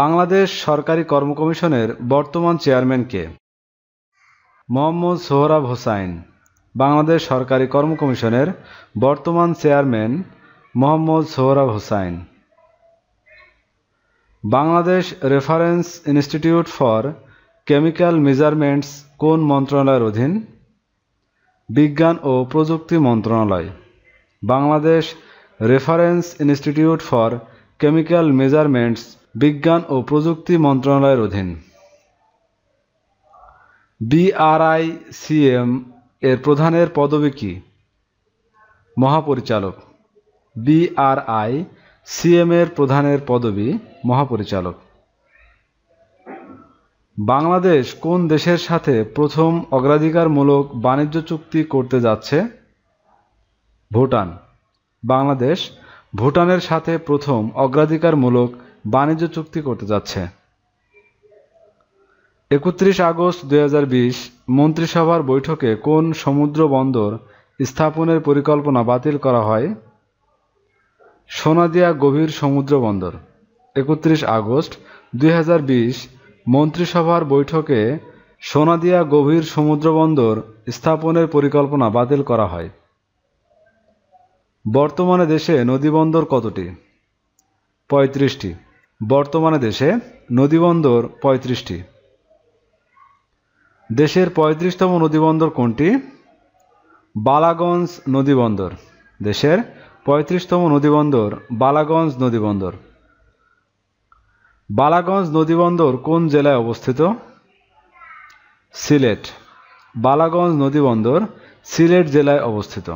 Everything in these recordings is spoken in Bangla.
বাংলাদেশ সরকারি কর্ম কমিশনের বর্তমান চেয়ারম্যানকে মোহাম্মদ সোহরাব হোসাইন বাংলাদেশ সরকারি কর্ম কমিশনের বর্তমান chairman Mohammad Sohrab Hossain Bangladesh reference institute for chemical measurements কোন মন্ত্রণালয়ের অধীন বিজ্ঞান ও প্রযুক্তি মন্ত্রণালয় Bangladesh reference institute for chemical measurements বিজ্ঞান ও প্রযুক্তি মন্ত্রণালয়ের অধীন বিআরআইসিএম এর প্রধানের পদবী কি মহাপরিচালক বিআরআই সিএম এর প্রধানের পদবী মহাপরিচালক বাংলাদেশ কোন দেশের সাথে প্রথম অগ্রাধিকারমূলক বাণিজ্য চুক্তি করতে যাচ্ছে ভুটান বাংলাদেশ ভুটানের সাথে প্রথম অগ্রাধিকারমূলক বাণিজ্য চুক্তি করতে যাচ্ছে একত্রিশ আগস্ট দুই মন্ত্রিসভার বৈঠকে কোন সমুদ্র বন্দর স্থাপনের পরিকল্পনা বাতিল করা হয় সোনাদিয়া গভীর সমুদ্র বন্দর একত্রিশ আগস্ট দুই মন্ত্রিসভার বৈঠকে সোনাদিয়া গভীর সমুদ্র বন্দর স্থাপনের পরিকল্পনা বাতিল করা হয় বর্তমানে দেশে নদীবন্দর কতটি পঁয়ত্রিশটি বর্তমানে দেশে নদীবন্দর পঁয়ত্রিশটি দেশের পঁয়ত্রিশতম নদীবন্দর কোনটি বালাগঞ্জ নদীবন্দর দেশের পঁয়ত্রিশতম নদীবন্দর বালাগঞ্জ নদীবন্দর বালাগঞ্জ নদীবন্দর কোন জেলায় অবস্থিত সিলেট বালাগঞ্জ নদীবন্দর সিলেট জেলায় অবস্থিত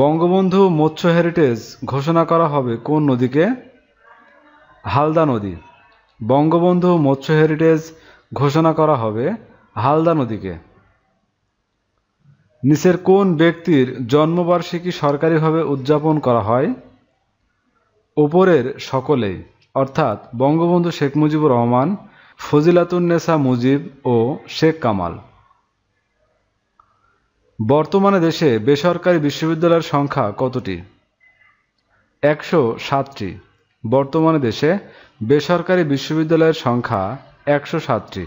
বঙ্গবন্ধু মৎস্য হেরিটেজ ঘোষণা করা হবে কোন নদীকে হালদা নদী বঙ্গবন্ধু মৎস্য হেরিটেজ ঘোষণা করা হবে হালদা নদীকে নিচের কোন ব্যক্তির জন্মবার্ষিকী সরকারিভাবে উদযাপন করা হয় ওপরের সকলেই অর্থাৎ বঙ্গবন্ধু শেখ মুজিবুর রহমান ফজিলাতুন্নেসা মুজিব ও শেখ কামাল বর্তমানে দেশে বেসরকারি বিশ্ববিদ্যালয়ের সংখ্যা কতটি একশো সাতটি বর্তমানে দেশে বেসরকারি বিশ্ববিদ্যালয়ের সংখ্যা একশো সাতটি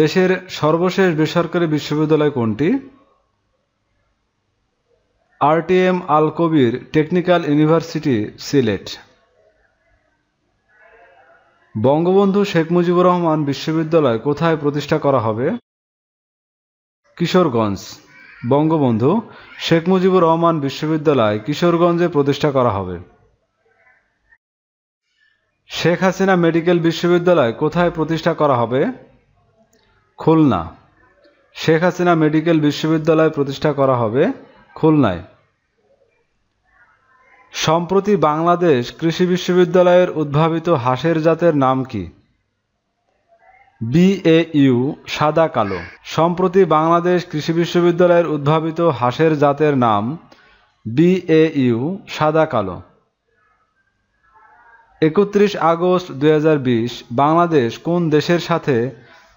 দেশের সর্বশেষ বেসরকারি বিশ্ববিদ্যালয় কোনটি RTM Al Kabir technical university Sylhet Bangabandhu Sheikh Mujibur Rahman বিশ্ববিদ্যালয় কোথায় প্রতিষ্ঠা করা হবে কিশোরগঞ্জ বঙ্গবন্ধু শেখ মুজিবুর রহমান বিশ্ববিদ্যালয় কিশোরগঞ্জে প্রতিষ্ঠা করা হবে শেখ হাসিনা মেডিকেল বিশ্ববিদ্যালয় কোথায় প্রতিষ্ঠা করা হবে খুলনা শেখ হাসিনা মেডিকেল বিশ্ববিদ্যালয় প্রতিষ্ঠা করা হবে খুলনায় সম্প্রতি বাংলাদেশ কৃষি বিশ্ববিদ্যালয়ের উদ্ভাবিত হাঁসের জাতের নাম কী বিএইউ সাদা কালো সম্প্রতি বাংলাদেশ কৃষি বিশ্ববিদ্যালয়ের উদ্ভাবিত হাঁসের জাতের নাম বিএইউ সাদা কালো একত্রিশ আগস্ট দু বাংলাদেশ কোন দেশের সাথে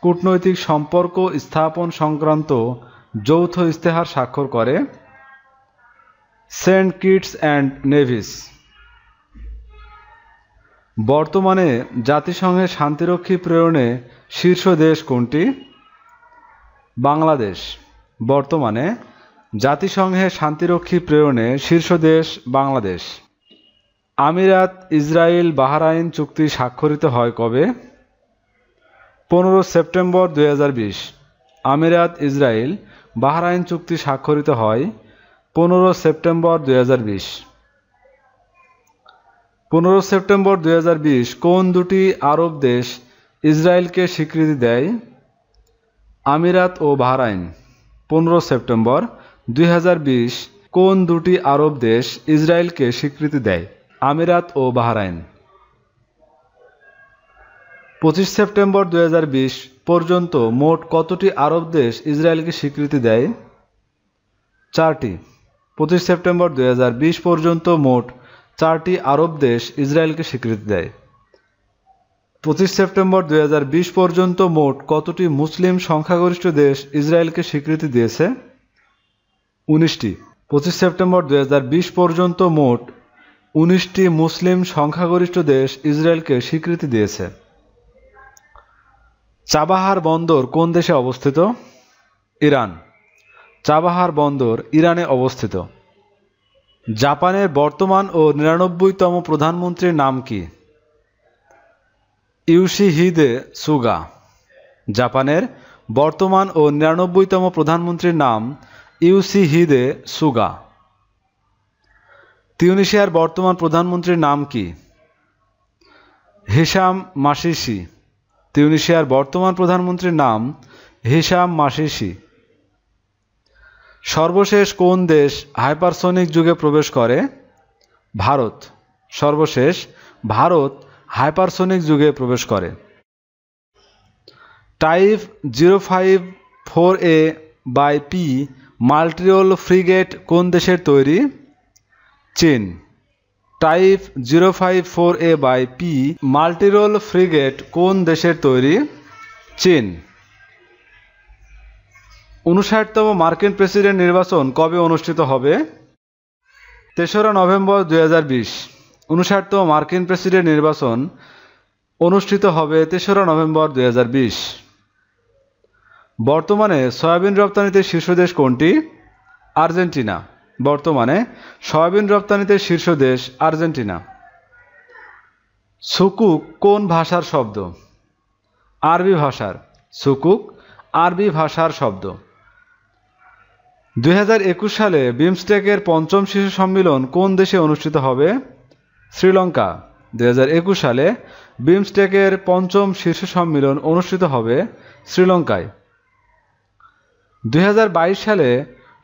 কূটনৈতিক সম্পর্ক স্থাপন সংক্রান্ত যৌথ ইস্তেহার স্বাক্ষর করে সেন্ট কিটস অ্যান্ড নেভিস বর্তমানে জাতিসংঘের শান্তিরক্ষী প্রেরণে শীর্ষ দেশ কোনটি বাংলাদেশ বর্তমানে জাতিসংঘে শান্তিরক্ষী প্রেরণে শীর্ষ দেশ বাংলাদেশ আমিরাত ইসরায়েল বাহরাইন চুক্তি স্বাক্ষরিত হয় কবে পনেরো সেপ্টেম্বর দুই আমিরাত ইসরায়েল বাহরাইন চুক্তি স্বাক্ষরিত হয় পনেরো সেপ্টেম্বর দুই পনেরো সেপ্টেম্বর দুই কোন দুটি আরব দেশ ইসরায়েলকে স্বীকৃতি দেয় আমিরাত ও বাহরাইন পনেরো সেপ্টেম্বর দুই কোন দুটি আরব দেশ ইসরায়েলকে স্বীকৃতি দেয় আমিরাত ও বাহরাইন পঁচিশ সেপ্টেম্বর দু পর্যন্ত মোট কতটি আরব দেশ ইসরায়েলকে স্বীকৃতি দেয় চারটি পঁচিশ সেপ্টেম্বর দু পর্যন্ত মোট চারটি আরব দেশ ইসরায়েলকে স্বীকৃতি দেয় পঁচিশ সেপ্টেম্বর দুই পর্যন্ত মোট কতটি মুসলিম সংখ্যাগরিষ্ঠ দেশ ইসরায়েলকে স্বীকৃতি দিয়েছে উনিশটি পঁচিশ সেপ্টেম্বর দুই পর্যন্ত মোট উনিশটি মুসলিম সংখ্যাগরিষ্ঠ দেশ ইসরায়েলকে স্বীকৃতি দিয়েছে চাবাহার বন্দর কোন দেশে অবস্থিত ইরান চাবাহার বন্দর ইরানে অবস্থিত জাপানের বর্তমান ও নিরানব্বইতম প্রধানমন্ত্রীর নাম কী ইউশিহিদে সুগা জাপানের বর্তমান ও নিরানব্বইতম প্রধানমন্ত্রীর নাম ইউসিহিদে সুগা তিউনিশিয়ার বর্তমান প্রধানমন্ত্রীর নাম কি হিসাম মাসিসি তিউনিশিয়ার বর্তমান প্রধানমন্ত্রীর নাম হিসাম মাসিসি সর্বশেষ কোন দেশ হাইপারসোনিক যুগে প্রবেশ করে ভারত সর্বশেষ ভারত হাইপারসোনিক যুগে প্রবেশ করে type zero five four A B P multirole frigate কোন দেশের তৈরি চীন type zero five four A B P multirole frigate কোন দেশের তৈরি চীন উনষাটতম মার্কিন প্রেসিডেন্ট নির্বাচন কবে অনুষ্ঠিত হবে তেসরা নভেম্বর বিশ উনষাটতম মার্কিন প্রেসিডেন্ট নির্বাচন অনুষ্ঠিত হবে তেসরা নভেম্বর দুই বর্তমানে সয়াবিন রপ্তানিতে শীর্ষ দেশ কোনটি আর্জেন্টিনা বর্তমানে সয়াবিন রপ্তানিতে শীর্ষ দেশ আর্জেন্টিনা সুকুক কোন ভাষার শব্দ আরবি ভাষার সুকুক আরবি ভাষার শব্দ দুই সালে বিমস্টেকের পঞ্চম শিশু সম্মেলন কোন দেশে অনুষ্ঠিত হবে শ্রীলঙ্কা দু একুশ সালে বিমস্টেকের পঞ্চম শীর্ষ সম্মেলন অনুষ্ঠিত হবে শ্রীলঙ্কায় দুই সালে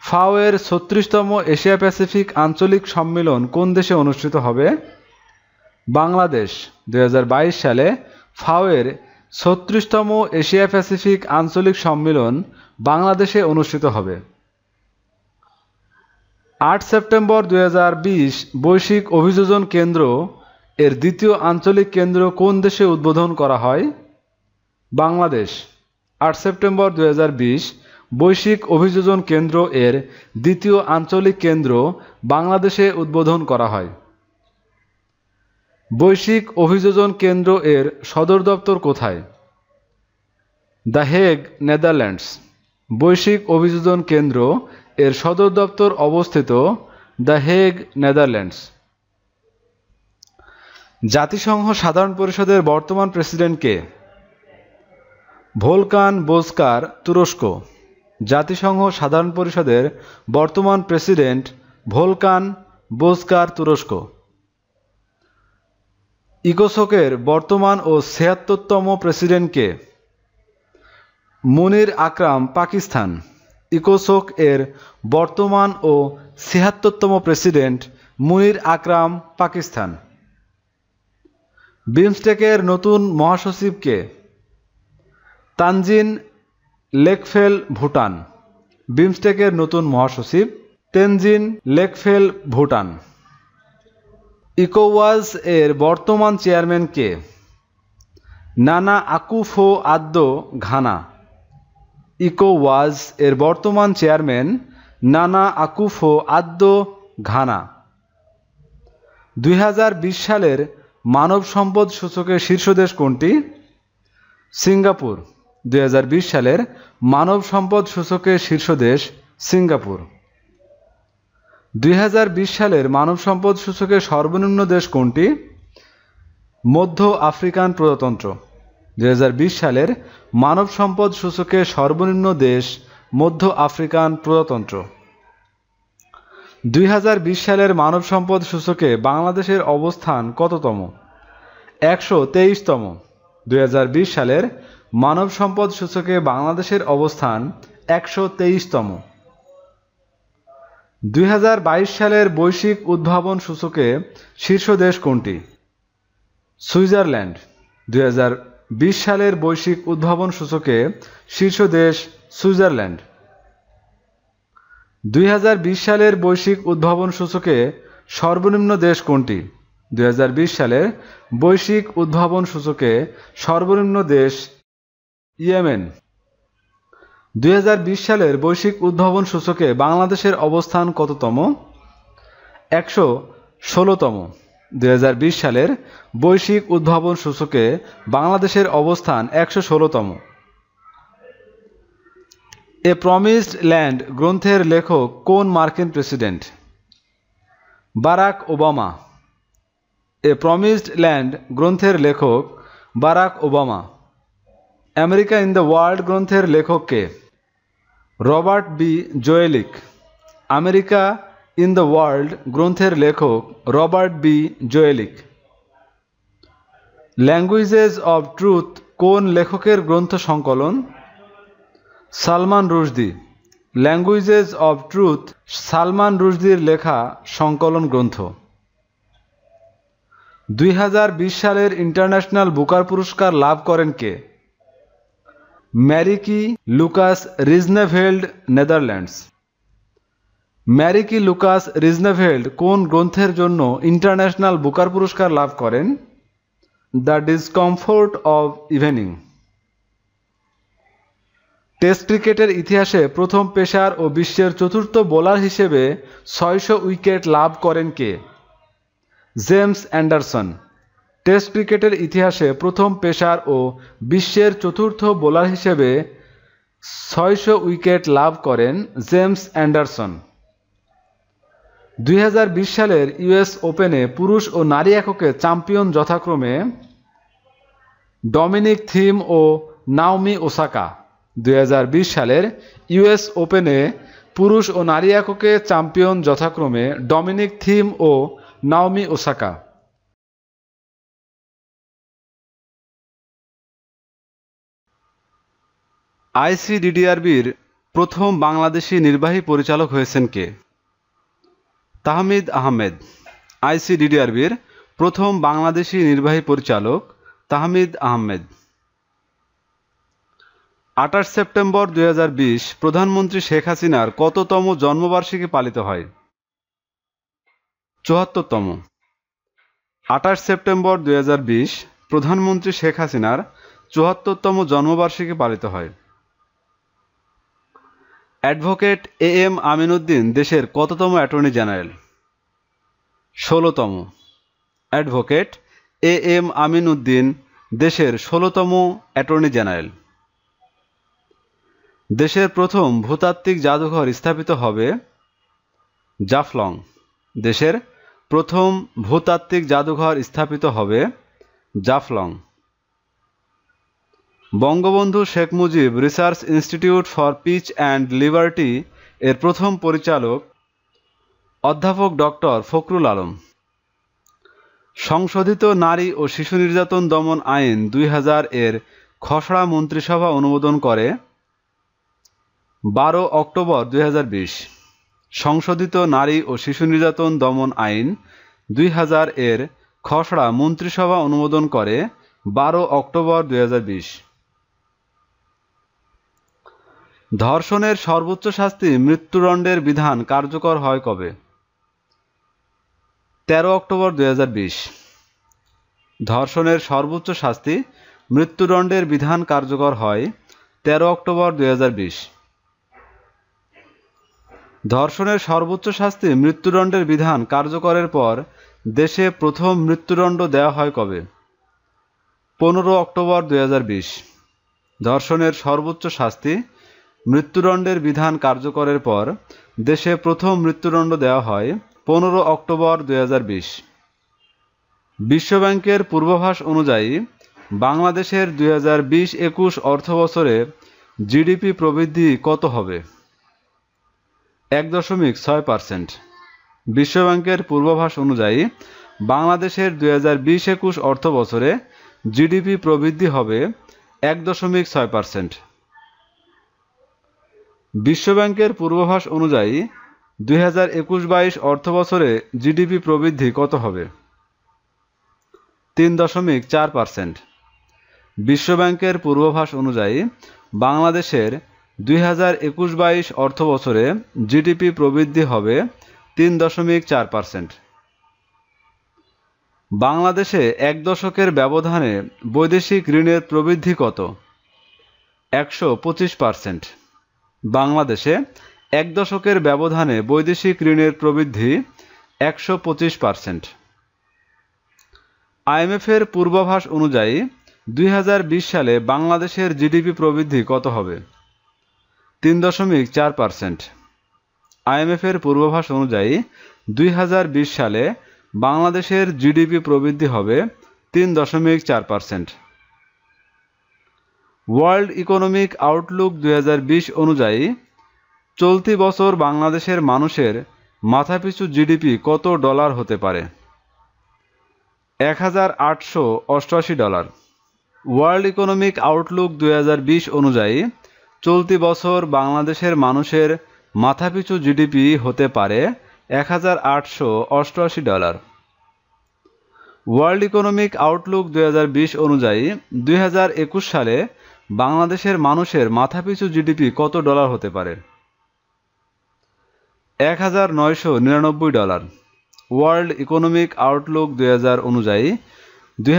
ফাওয়ের ছত্রিশতম এশিয়া প্যাসিফিক আঞ্চলিক সম্মেলন কোন দেশে অনুষ্ঠিত হবে বাংলাদেশ দু সালে ফাওয়ের ছত্রিশতম এশিয়া প্যাসিফিক আঞ্চলিক সম্মেলন বাংলাদেশে অনুষ্ঠিত হবে আট সেপ্টেম্বর দু বৈশ্বিক অভিযোজন কেন্দ্র এর দ্বিতীয় আঞ্চলিক কেন্দ্র কোন দেশে উদ্বোধন করা হয় বাংলাদেশ আট সেপ্টেম্বর দু বৈশ্বিক অভিযোজন কেন্দ্র এর দ্বিতীয় আঞ্চলিক কেন্দ্র বাংলাদেশে উদ্বোধন করা হয় বৈশ্বিক অভিযোজন কেন্দ্র এর সদর দপ্তর কোথায় দ্য হেগ নেদারল্যান্ডস বৈশ্বিক অভিযোজন কেন্দ্র এর সদর দপ্তর অবস্থিত দ্য হেগ নেদারল্যান্ডস জাতিসংঘ সাধারণ পরিষদের বর্তমান প্রেসিডেন্ট কে ভোলকান বোসকার তুরস্ক জাতিসংঘ সাধারণ পরিষদের বর্তমান প্রেসিডেন্ট ভোলকান বোসকার তুরস্ক ইকোসকের বর্তমান ও ছিয়াত্তরতম প্রেসিডেন্টকে মুনির আকরাম পাকিস্তান ইকোসোক এর বর্তমান ও ছিয়াত্তরতম প্রেসিডেন্ট মুনির আকরাম পাকিস্তান বিমস্টেকের নতুন মহাসচিবকে তানজিন লেকফেল ভুটান বিমস্টেকের নতুন মহাসচিব তেনজিন লেকফেল ভুটান ইকোওয়াজ এর বর্তমান চেয়ারম্যান কে নানা আকুফো আদ্য ঘানা ইকোওয়াজ এর বর্তমান চেয়ারম্যান নানা আকুফ আদ্য ঘানা দুই সালের মানব সম্পদ সূচকের শীর্ষ দেশ কোনটি সিঙ্গাপুর দুই সালের মানব সম্পদ সূচকের শীর্ষ দেশ সিঙ্গাপুর দুই সালের মানব সম্পদ সূচকের সর্বনিম্ন দেশ কোনটি মধ্য আফ্রিকান প্রজাতন্ত্র দুই সালের মানব সম্পদ সূচকের সর্বনিম্ন দেশ মধ্য আফ্রিকান প্রজাতন্ত্র দুই সালের মানব সম্পদ সূচকে বাংলাদেশের অবস্থান কততম একশো তেইশতম দুই সালের মানব সম্পদ সূচকে বাংলাদেশের অবস্থান একশো তেইশতম দুই সালের বৈশ্বিক উদ্ভাবন সূচকে শীর্ষ দেশ কোনটি সুইজারল্যান্ড দুই সালের বৈশ্বিক উদ্ভাবন সূচকে শীর্ষ দেশ সুইজারল্যান্ড দুই সালের বৈশ্বিক উদ্ভাবন সূচকে সর্বনিম্ন দেশ কোনটি দুই সালের বৈশ্বিক উদ্ভাবন সূচকে সর্বনিম্ন দেশ ইয়েমেন দুই সালের বৈশ্বিক উদ্ভাবন সূচকে বাংলাদেশের অবস্থান কততম একশো ষোলোতম দুই সালের বৈশ্বিক উদ্ভাবন সূচকে বাংলাদেশের অবস্থান একশো ষোলোতম এ প্রমিসড ল্যান্ড গ্রন্থের লেখক কোন মার্কিন president Barack Obama A promised land গ্রন্থের লেখক Barack Obama America in the world গ্রন্থের লেখককে Robert B Zoellick America in the world গ্রন্থের লেখক Robert B Zoellick languages of truth কোন লেখকের গ্রন্থ সংকলন Salman Rushdie languages of truth Salman রুশদির লেখা সংকলন গ্রন্থ দুই সালের ইন্টারন্যাশনাল বুকার পুরস্কার লাভ করেন কে Marieke Lucas Rijneveld Netherlands Marieke Lucas Rijneveld কোন গ্রন্থের জন্য ইন্টারন্যাশনাল বুকার পুরস্কার লাভ করেন the discomfort of evening test ক্রিকেটের ইতিহাসে প্রথম পেশার ও বিশ্বের চতুর্থ বোলার হিসেবে ছয়শো উইকেট লাভ করেন কে জেমস অ্যান্ডারসন টেস্ট ক্রিকেটের ইতিহাসে প্রথম পেশার ও বিশ্বের চতুর্থ বোলার হিসেবে ছয়শো উইকেট লাভ করেন জেমস অ্যান্ডারসন দুই সালের ইউএস ওপেনে পুরুষ ও নারী এককে চ্যাম্পিয়ন যথাক্রমে ডমিনিক থিম ও নাওমি ওসাকা দুই সালের ইউএস ওপেনে পুরুষ ও নারী এককে চ্যাম্পিয়ন যথাক্রমে ডমিনিক থিম ও নাওমি ওসাকা আইসিডিডিআরবির প্রথম বাংলাদেশি নির্বাহী পরিচালক হয়েছেন কে তাহমিদ আহমেদ আইসিডিডিআরবির প্রথম বাংলাদেশি নির্বাহী পরিচালক তাহমিদ আহমেদ আঠাশ সেপ্টেম্বর দুই প্রধানমন্ত্রী শেখ হাসিনার কততম জন্মবার্ষিকী পালিত হয় চুয়াত্তরতম আঠাশ সেপ্টেম্বর দুই প্রধানমন্ত্রী শেখ হাসিনার চুয়াত্তরতম জন্মবার্ষিকী পালিত হয় অ্যাডভোকেট এ এম আমিনুদ্দিন দেশের কততম অ্যাটর্নি জেনারেল ষোলোতম অ্যাডভোকেট এ এম আমিনুদ্দিন দেশের ষোলোতম অ্যাটর্নি জেনারেল দেশের প্রথম ভূতাত্ত্বিক জাদুঘর স্থাপিত হবে জাফলং দেশের প্রথম ভূতাত্ত্বিক জাদুঘর স্থাপিত হবে Jaflong Bangabandhu Sheikh Mujib research institute for peace and liberty এর প্রথম পরিচালক অধ্যাপক ডক্টর ফখরুল আলম সংশোধিত নারী ও শিশু নির্যাতন দমন আইন দুই এর খসড়া মন্ত্রিসভা অনুমোদন করে বারো অক্টোবর দুই সংশোধিত নারী ও শিশু নির্যাতন দমন আইন দুই এর খসড়া মন্ত্রিসভা অনুমোদন করে বারো অক্টোবর দুই ধর্ষণের সর্বোচ্চ শাস্তি মৃত্যুদণ্ডের বিধান কার্যকর হয় কবে তেরো অক্টোবর দুই ধর্ষণের সর্বোচ্চ শাস্তি মৃত্যুদণ্ডের বিধান কার্যকর হয় তেরো অক্টোবর দুই ধর্ষণের সর্বোচ্চ শাস্তি মৃত্যুদণ্ডের বিধান কার্যকরের পর দেশে প্রথম মৃত্যুদণ্ড দেওয়া হয় কবে পনেরো অক্টোবর বিশ ধর্ষণের সর্বোচ্চ শাস্তি মৃত্যুদণ্ডের বিধান কার্যকরের পর দেশে প্রথম মৃত্যুদণ্ড দেওয়া হয় পনেরো অক্টোবর দুই বিশ্বব্যাংকের পূর্বাভাস অনুযায়ী বাংলাদেশের দু হাজার বিশ একুশ অর্থবছরে জিডিপি প্রবৃদ্ধি কত হবে এক দশমিক ছয় পার্সেন্ট বিশ্বব্যাংকের পূর্বাভাস অনুযায়ী বাংলাদেশের দুই হাজার বিশ একুশ অর্থ বছরে জিডিপি প্রবৃদ্ধি হবে এক দশমিক ছয় পার্সেন্ট বিশ্বব্যাংকের পূর্বাভাস অনুযায়ী দুই হাজার একুশ বাইশ অর্থ বছরে জিডিপি প্রবৃদ্ধি কত হবে তিন দশমিক চার পার্সেন্ট বিশ্বব্যাংকের পূর্বাভাস অনুযায়ী বাংলাদেশের দুই হাজার একুশ বাইশ অর্থ বছরে জিডিপি প্রবৃদ্ধি হবে তিন দশমিক চার পার্সেন্ট বাংলাদেশে এক দশকের ব্যবধানে বৈদেশিক ঋণের প্রবৃদ্ধি কত একশো পঁচিশ পার্সেন্ট বাংলাদেশে এক দশকের ব্যবধানে বৈদেশিক ঋণের প্রবৃদ্ধি একশো পঁচিশ পার্সেন্ট আইএমএফের পূর্বাভাস অনুযায়ী দুই সালে বাংলাদেশের জিডিপি প্রবৃদ্ধি কত হবে তিন দশমিক চার পারসেন্ট আইএমএফের পূর্বাভাস অনুযায়ী দুই সালে বাংলাদেশের জিডিপি প্রবৃদ্ধি হবে তিন দশমিক চার পারসেন্ট ওয়ার্ল্ড ইকোনমিক আউটলুক দুই অনুযায়ী চলতি বছর বাংলাদেশের মানুষের মাথাপিছু জিডিপি কত ডলার হতে পারে এক ডলার ওয়ার্ল্ড ইকোনমিক আউটলুক দুই অনুযায়ী চলতি বছর বাংলাদেশের মানুষের মাথাপিছু জিডিপি হতে পারে এক হাজার আটশো অষ্টআশি ডলার ওয়ার্ল্ড ইকোনমিক আউটলুক দুই অনুযায়ী দুই সালে বাংলাদেশের মানুষের মাথাপিছু জিডিপি কত ডলার হতে পারে এক হাজার নয়শো নিরানব্বই ডলার ওয়ার্ল্ড ইকোনমিক আউটলুক দুই অনুযায়ী দুই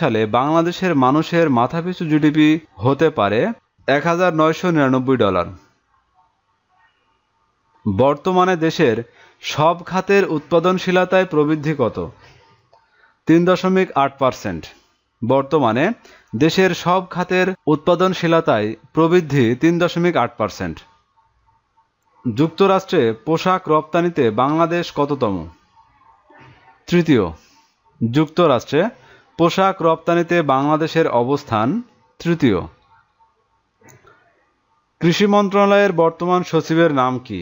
সালে বাংলাদেশের মানুষের মাথাপিছু জিডিপি হতে পারে এক হাজার নয়শো নিরানব্বই ডলার বর্তমানে দেশের সব খাতের উৎপাদনশীলতায় প্রবৃদ্ধি কত তিন দশমিক আট পারসেন্ট বর্তমানে দেশের সব খাতের উৎপাদনশীলতায় প্রবৃদ্ধি তিন দশমিক আট পারসেন্ট যুক্তরাষ্ট্রে পোশাক রপ্তানিতে বাংলাদেশ কততম তৃতীয় যুক্তরাষ্ট্রে পোশাক রপ্তানিতে বাংলাদেশের অবস্থান তৃতীয় কৃষি মন্ত্রণালয়ের বর্তমান সচিবের নাম কি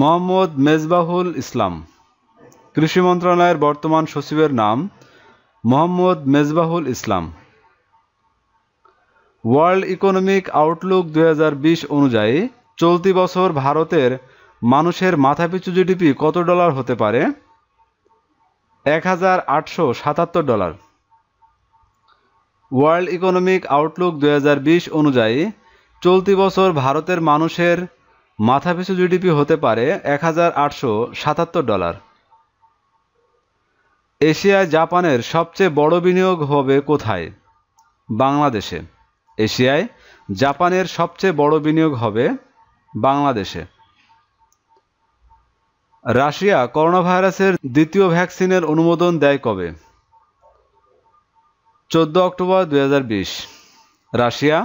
মোহাম্মদ মেজবাহুল ইসলাম কৃষি মন্ত্রণালয়ের বর্তমান সচিবের নাম Mohammad Mezbahul Islam world economic outlook দু অনুযায়ী চলতি বছর ভারতের মানুষের মাথাপিছু জিডিপি কত ডলার হতে পারে এক হাজার আটশো সাতাত্তর ডলার ওয়ার্ল্ড ইকোনমিক আউটলুক দু অনুযায়ী চলতি বছর ভারতের মানুষের মাথাপিছু জিডিপি হতে পারে এক ডলার এশিয়ায় জাপানের সবচেয়ে বড় বিনিয়োগ হবে কোথায় বাংলাদেশে এশিয়ায় জাপানের সবচেয়ে বড় বিনিয়োগ হবে বাংলাদেশে রাশিয়া করোনা ভাইরাসের দ্বিতীয় ভ্যাকসিনের অনুমোদন দেয় কবে চোদ্দ অক্টোবর দু রাশিয়া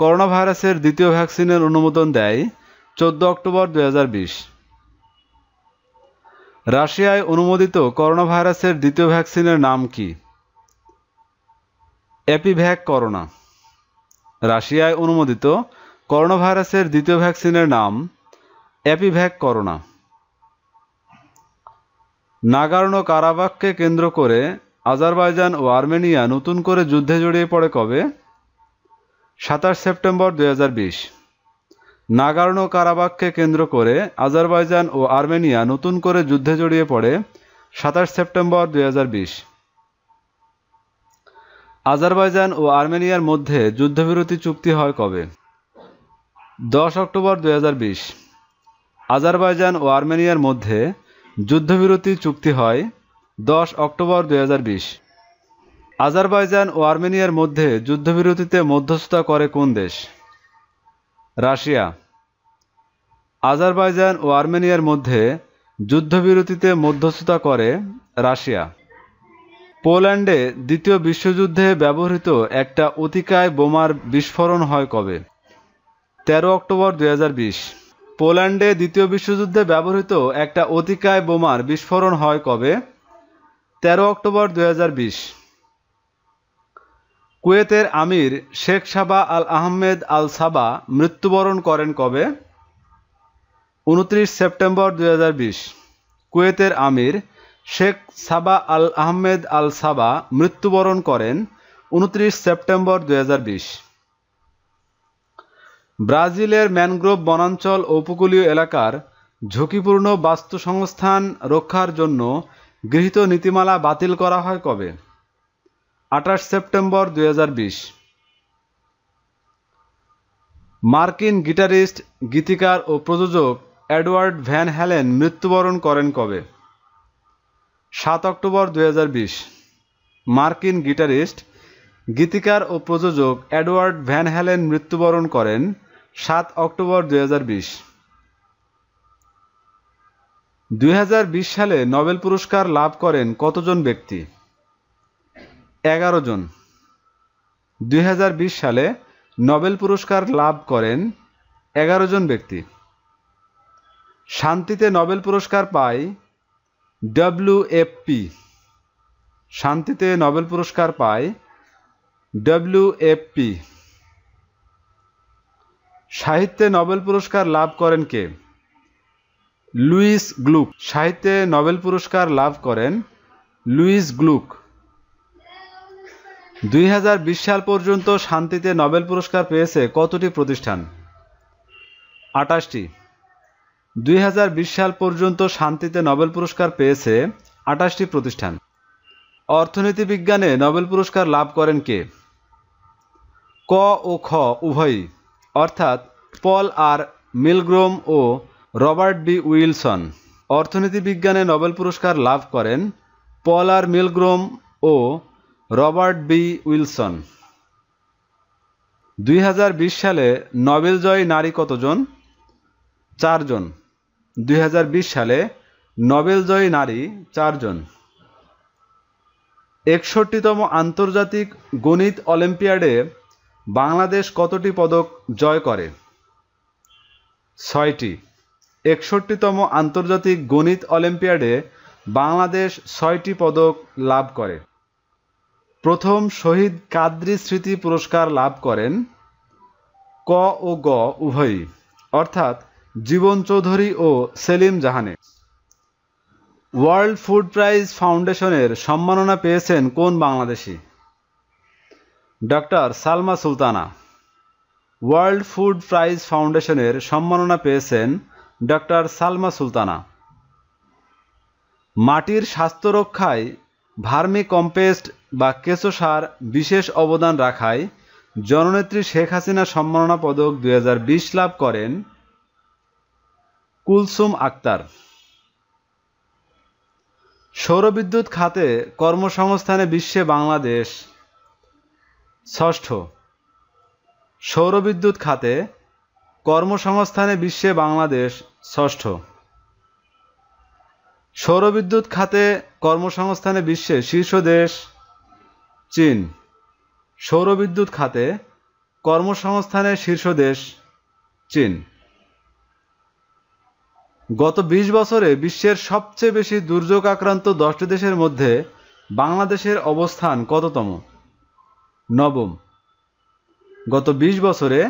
করোনা ভাইরাসের দ্বিতীয় ভ্যাকসিনের অনুমোদন দেয় চোদ্দ অক্টোবর দু রাশিয়ায় অনুমোদিত করোনা ভাইরাসের দ্বিতীয় ভ্যাকসিনের নাম কি অ্যাপিভ্যাক করোনা রাশিয়ায় অনুমোদিত করোনা ভাইরাসের দ্বিতীয় ভ্যাকসিনের নাম অ্যাপিভ্যাক করোনা নাগার্ণ কারাবাককে কেন্দ্র করে আজারবাইজান ও আর্মেনিয়া নতুন করে যুদ্ধে জড়িয়ে পড়ে কবে সাতাশ সেপ্টেম্বর দুই নাগার্নো কারাবাককে কেন্দ্র করে আজারবাইজান ও আর্মেনিয়া নতুন করে যুদ্ধে জড়িয়ে পড়ে সাতাশ সেপ্টেম্বর দুই আজারবাইজান ও আর্মেনিয়ার মধ্যে যুদ্ধবিরতি চুক্তি হয় কবে দশ অক্টোবর দুই আজারবাইজান ও আর্মেনিয়ার মধ্যে যুদ্ধবিরতি চুক্তি হয় দশ অক্টোবর দুই আজারবাইজান ও আর্মেনিয়ার মধ্যে যুদ্ধবিরতিতে মধ্যস্থতা করে কোন দেশ রাশিয়া আজারবাইজান ও আর্মেনিয়ার মধ্যে যুদ্ধবিরতিতে মধ্যস্থতা করে রাশিয়া পোল্যান্ডে দ্বিতীয় বিশ্বযুদ্ধে ব্যবহৃত একটা অতিকায় বোমার বিস্ফোরণ হয় কবে তেরো অক্টোবর দুই পোল্যান্ডে দ্বিতীয় বিশ্বযুদ্ধে ব্যবহৃত একটা অতিকায় বোমার বিস্ফোরণ হয় কবে তেরো অক্টোবর দুই কুয়েতের আমির শেখ সাবা আল আহমেদ আল সাবা মৃত্যুবরণ করেন কবে উনত্রিশ সেপ্টেম্বর দু কুয়েতের আমির শেখ সাবা আল আহমেদ আল সাবা মৃত্যুবরণ করেন উনত্রিশ সেপ্টেম্বর দু ব্রাজিলের ম্যানগ্রোভ বনাঞ্চল উপকূলীয় এলাকার ঝুঁকিপূর্ণ বাস্তুসংস্থান রক্ষার জন্য গৃহীত নীতিমালা বাতিল করা হয় কবে আঠাশ সেপ্টেম্বর দুই মার্কিন গিটারিস্ট গীতিকার ও প্রযোজক এডওয়ার্ড ভ্যান হ্যালেন মৃত্যুবরণ করেন কবে সাত অক্টোবর দুই মার্কিন গিটারিস্ট গীতিকার ও প্রযোজক এডওয়ার্ড ভ্যান হ্যালেন মৃত্যুবরণ করেন সাত অক্টোবর দুই 2020 সালে নোবেল পুরস্কার লাভ করেন কতজন ব্যক্তি এগারো জন দুই সালে নোবেল পুরস্কার লাভ করেন এগারো জন ব্যক্তি শান্তিতে নোবেল পুরস্কার পায় পি শান্তিতে নোবেল পুরস্কার পায় পি সাহিত্যে নোবেল পুরস্কার লাভ করেন কে লুইস গ্লুক সাহিত্যে নোবেল পুরস্কার লাভ করেন লুইস গ্লুক দুই সাল পর্যন্ত শান্তিতে নোবেল পুরস্কার পেয়েছে কতটি প্রতিষ্ঠান আটাশটি দুই সাল পর্যন্ত শান্তিতে নোবেল পুরস্কার পেয়েছে আটাশটি প্রতিষ্ঠান অর্থনীতি বিজ্ঞানে নোবেল পুরস্কার লাভ করেন কে ক ও খ উভয়ই অর্থাৎ পল আর মিলগ্রোম ও রবার্ট ডি উইলসন অর্থনীতি বিজ্ঞানে নোবেল পুরস্কার লাভ করেন পল আর মিলগ্রোম ও রবার্ট বি উইলসন দুই সালে নবেলজয়ী নারী কতজন চারজন দুই সালে নবেলজয়ী নারী চারজন একষট্টিতম আন্তর্জাতিক গণিত অলিম্পিয়াডে বাংলাদেশ কতটি পদক জয় করে ছয়টি একষট্টিতম আন্তর্জাতিক গণিত অলিম্পিয়াডে বাংলাদেশ ছয়টি পদক লাভ করে প্রথম শহীদ কাদ্রি স্মৃতি পুরস্কার লাভ করেন ক ও গ উভয়ই অর্থাৎ জীবন চৌধুরী ও সেলিম জাহানে ওয়ার্ল্ড ফুড প্রাইজ ফাউন্ডেশনের সম্মাননা পেয়েছেন কোন Bangladeshi doctor Salma Sultana world food prize ফাউন্ডেশনের সম্মাননা পেয়েছেন ডক্টর সালমা সুলতানা মাটির স্বাস্থ্য রক্ষায় ভার্মি কম্পেস্ট বা কেঁচো সার বিশেষ অবদান রাখায় জননেত্রী শেখ হাসিনা সম্মাননা পদক দুই লাভ করেন কুলসুম আক্তার সৌরবিদ্যুৎ খাতে কর্মসংস্থানে বিশ্বে বাংলাদেশ ষষ্ঠ সৌরবিদ্যুৎ খাতে কর্মসংস্থানে বিশ্বে বাংলাদেশ ষষ্ঠ সৌরবিদ্যুৎ খাতে কর্মসংস্থানে বিশ্বে শীর্ষ দেশ চীন সৌরবিদ্যুৎ খাতে কর্মসংস্থানের শীর্ষ দেশ চীন গত ২০ বছরে বিশ্বের সবচেয়ে বেশি দুর্যোগ আক্রান্ত দশটি দেশের মধ্যে বাংলাদেশের অবস্থান কততম নবম গত ২০ বছরে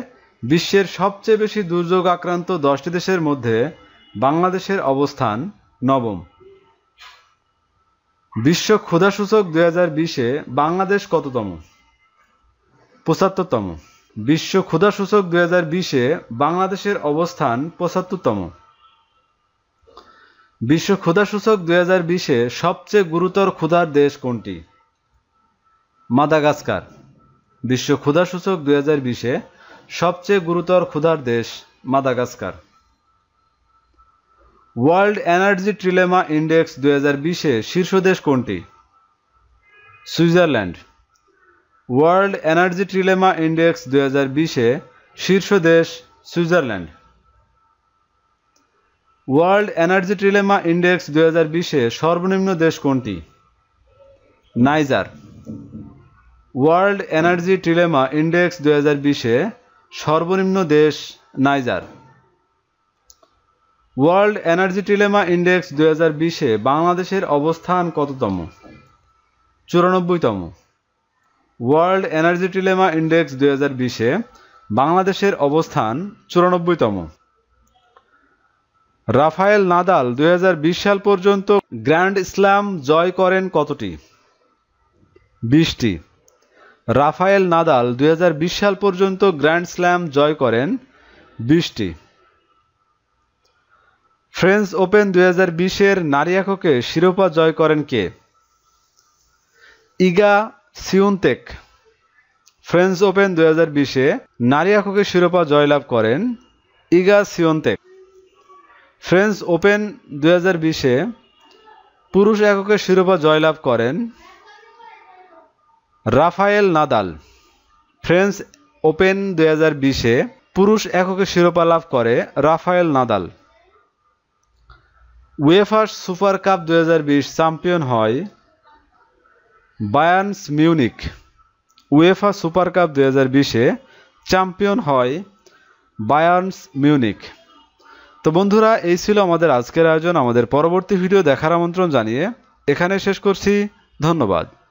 বিশ্বের সবচেয়ে বেশি দুর্যোগ আক্রান্ত দশটি দেশের মধ্যে বাংলাদেশের অবস্থান নবম বিশ্ব ক্ষুধাসূচক দুই হাজার বিশে বাংলাদেশ কততম পঁচাত্তরতম বিশ্ব ক্ষুধাসূচক দুই হাজার বিশে বাংলাদেশের অবস্থান পঁচাত্তরতম বিশ্ব ক্ষুধাসূচক দুই এ বিশে সবচেয়ে গুরুতর ক্ষুধার দেশ কোনটি মাদাগাস্কার বিশ্ব ক্ষুধাসূচক দুই হাজার বিশে সবচেয়ে গুরুতর ক্ষুধার দেশ Madagascar world energy trilemma index দু হাজার বিশে শীর্ষ দেশ কোনটি Switzerland world energy trilemma index দু হাজার বিশে শীর্ষ দেশ Switzerland world energy trilemma index দু হাজার বিশে সর্বনিম্ন দেশ কোনটি Niger world energy trilemma index দু হাজার বিশে সর্বনিম্ন দেশ Niger world energy trilemma index দু হাজার বিশে বাংলাদেশের অবস্থান কততম চুরানব্বইতম ওয়ার্ল্ড এনার্জি টিলেমা ইন্ডেক্স দু হাজার বিশে বাংলাদেশের অবস্থান চুরানব্বইতম রাফায়েল নাদাল দু সাল পর্যন্ত গ্র্যান্ড স্ল্যাম জয় করেন কতটি বিশটি রাফায়েল নাদাল দু সাল পর্যন্ত গ্র্যান্ড স্ল্যাম জয় করেন বিশটি ফ্রেঞ্চ ওপেন দুই হাজার নারী এককে শিরোপা জয় করেন কে ইগা সিউনতেক ফ্রেঞ্চ ওপেন দুই হাজার বিশে নারী এককে শিরোপা জয়লাভ করেন ইগা সিওনতেক ফ্রেঞ্চ ওপেন দুই হাজার বিশে পুরুষ এককে শিরোপা জয়লাভ করেন রাফায়েল নাদাল ফ্রেঞ্চ ওপেন দুই হাজার বিশে পুরুষ এককে শিরোপা লাভ করে রাফায়েল নাদাল উয়েফার সুপার কাপ দু চ্যাম্পিয়ন হয় বায়ান্স মিউনিক উয়েফা সুপার কাপ দু হাজার বিশে চ্যাম্পিয়ন হয় বায়ার্নস মিউনিক তো বন্ধুরা এই ছিল আমাদের আজকের আয়োজন আমাদের পরবর্তী ভিডিও দেখার আমন্ত্রণ জানিয়ে এখানে শেষ করছি ধন্যবাদ